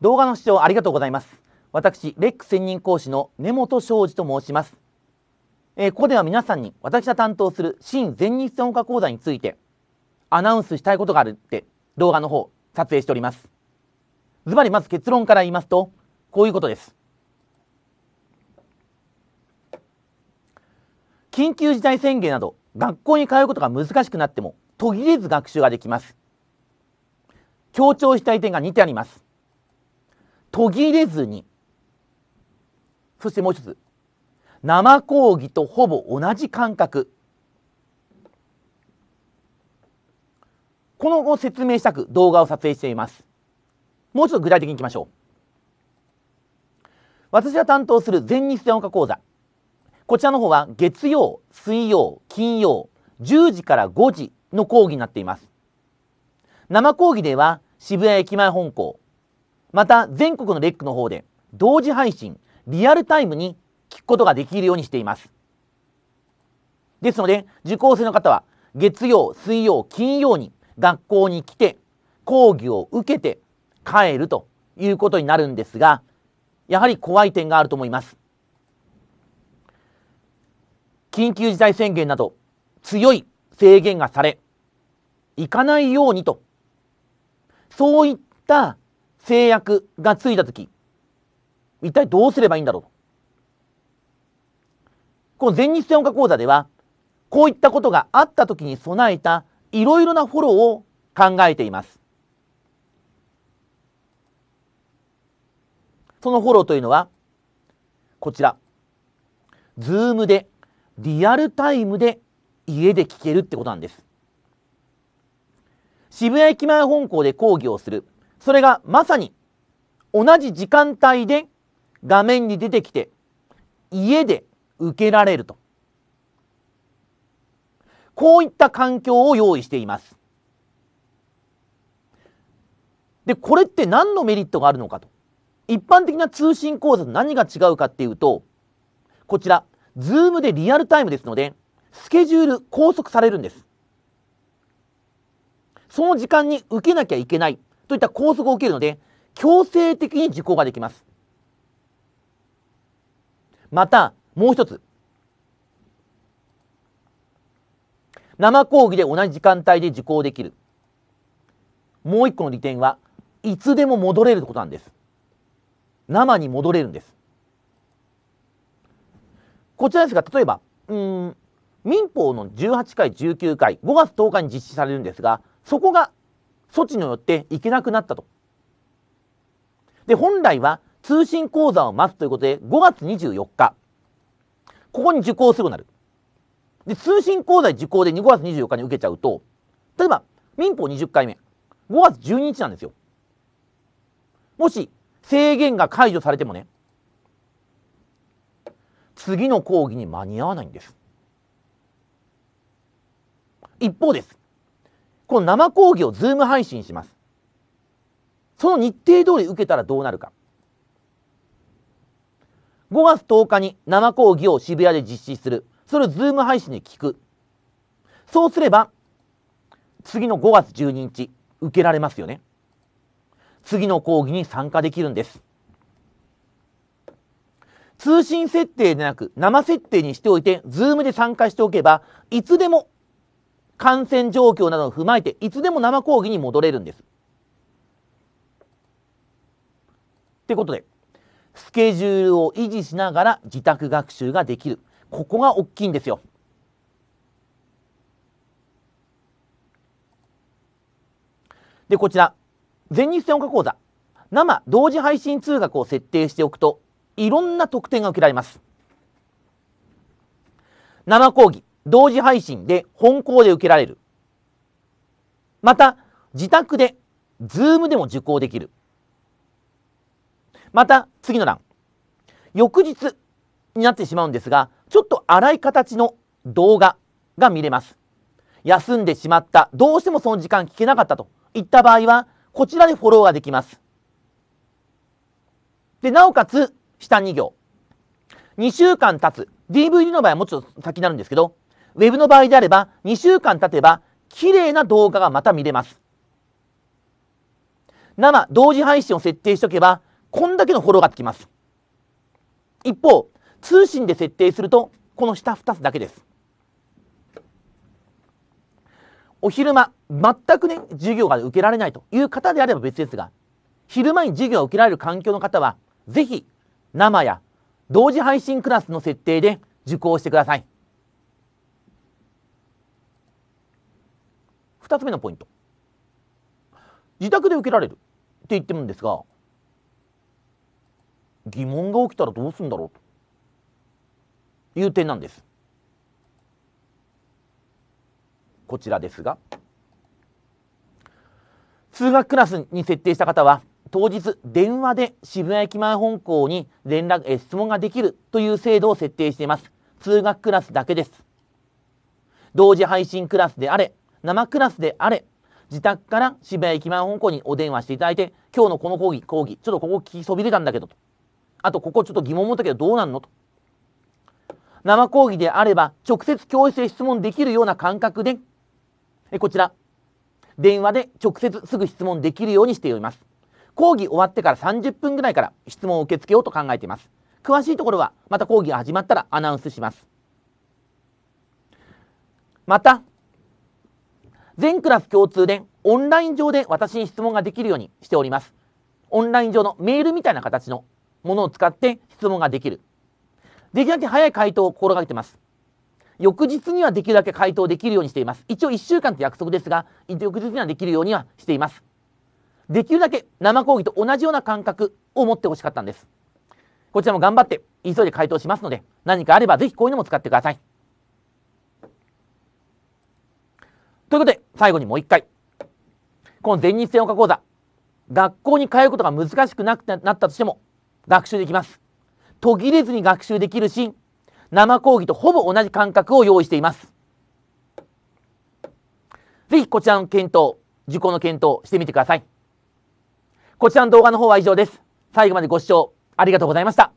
動画の視聴ありがとうございます。私、レック専任講師の根本庄司と申します。えー、ここでは皆さんに私が担当する新全日専門講座についてアナウンスしたいことがあるって動画の方撮影しております。ズバリまず結論から言いますと、こういうことです。緊急事態宣言など学校に通うことが難しくなっても途切れず学習ができます。強調したい点が2点あります。途切れずにそしてもう一つ生講義とほぼ同じ感覚この後説明したく動画を撮影していますもうちょっと具体的にいきましょう私が担当する全日電家講座こちらの方は月曜水曜金曜10時から5時の講義になっています生講義では渋谷駅前本校また全国のレックの方で同時配信リアルタイムに聞くことができるようにしていますですので受講生の方は月曜水曜金曜に学校に来て講義を受けて帰るということになるんですがやはり怖い点があると思います緊急事態宣言など強い制限がされ行かないようにとそういった制約がついた時一体どうすればいいんだろうこの全日制音楽講座ではこういったことがあった時に備えたいろいろなフォローを考えていますそのフォローというのはこちらズームでリアルタイムで家で聞けるってことなんです渋谷駅前本校で講義をするそれがまさに同じ時間帯で画面に出てきて家で受けられると。こういった環境を用意しています。で、これって何のメリットがあるのかと。一般的な通信講座と何が違うかっていうと、こちら、ズームでリアルタイムですので、スケジュール拘束されるんです。その時間に受けなきゃいけないといった拘束を受けるので、強制的に受講ができます。また、もう一つ。生講義で同じ時間帯で受講できる。もう一個の利点は、いつでも戻れることなんです。生に戻れるんです。こちらですが、例えば、うん、民法の18回、19回、5月10日に実施されるんですが、そこが措置によって行けなくなったと。で、本来は通信講座を待つということで、5月24日、ここに受講するようになる。で、通信講座受講で5月24日に受けちゃうと、例えば民法20回目、5月12日なんですよ。もし制限が解除されてもね、次の講義に間に合わないんです。一方です。この生講義をズーム配信します。その日程通り受けたらどうなるか。5月10日に生講義を渋谷で実施する。それをズーム配信で聞く。そうすれば、次の5月12日、受けられますよね。次の講義に参加できるんです。通信設定でなく、生設定にしておいて、ズームで参加しておけば、いつでも感染状況などを踏まえて、いつでも生講義に戻れるんです。ってことで、スケジュールを維持しながら自宅学習ができる。ここが大きいんですよ。で、こちら、全日制音楽講座、生同時配信通学を設定しておくと、いろんな特典が受けられます。生講義、同時配信で本校で受けられる。また、自宅で、ズームでも受講できる。また、次の欄。翌日になってしまうんですが、ちょっと荒い形の動画が見れます。休んでしまった、どうしてもその時間聞けなかったといった場合は、こちらでフォローができます。で、なおかつ、下2行。2週間経つ。DVD の場合はもうちょっと先になるんですけど、ウェブの場合であれば2週間経てば綺麗な動画がまた見れます。生同時配信を設定しておけばこんだけのフォローがつきます。一方通信で設定するとこの下2つだけです。お昼間全くね授業が受けられないという方であれば別ですが昼間に授業を受けられる環境の方はぜひ、生や同時配信クラスの設定で受講してください。2つ目のポイント自宅で受けられるって言ってるんですが疑問が起きたらどうするんだろうという点なんですこちらですが数学クラスに設定した方は当日電話で渋谷駅前本校に連絡え質問ができるという制度を設定しています通学クラスだけです同時配信クラスであれ生クラスであれ自宅から渋谷駅前方向にお電話していただいて今日のこの講義講義ちょっとここ聞きそびれたんだけどとあとここちょっと疑問持ったけどどうなんのと生講義であれば直接教室で質問できるような感覚でえこちら電話で直接すぐ質問できるようにしております講義終わってから30分ぐらいから質問を受け付けようと考えています詳しいところはまた講義が始まったらアナウンスしますまた全クラス共通でオンライン上で私に質問ができるようにしております。オンライン上のメールみたいな形のものを使って質問ができる。できるだけ早い回答を心がけてます。翌日にはできるだけ回答できるようにしています。一応1週間と約束ですが、翌日にはできるようにはしています。できるだけ生講義と同じような感覚を持ってほしかったんです。こちらも頑張って急いで回答しますので、何かあればぜひこういうのも使ってください。ということで、最後にもう一回。この前日制音化講座、学校に通うことが難しくなったとしても、学習できます。途切れずに学習できるし、生講義とほぼ同じ感覚を用意しています。ぜひこちらの検討、受講の検討してみてください。こちらの動画の方は以上です。最後までご視聴ありがとうございました。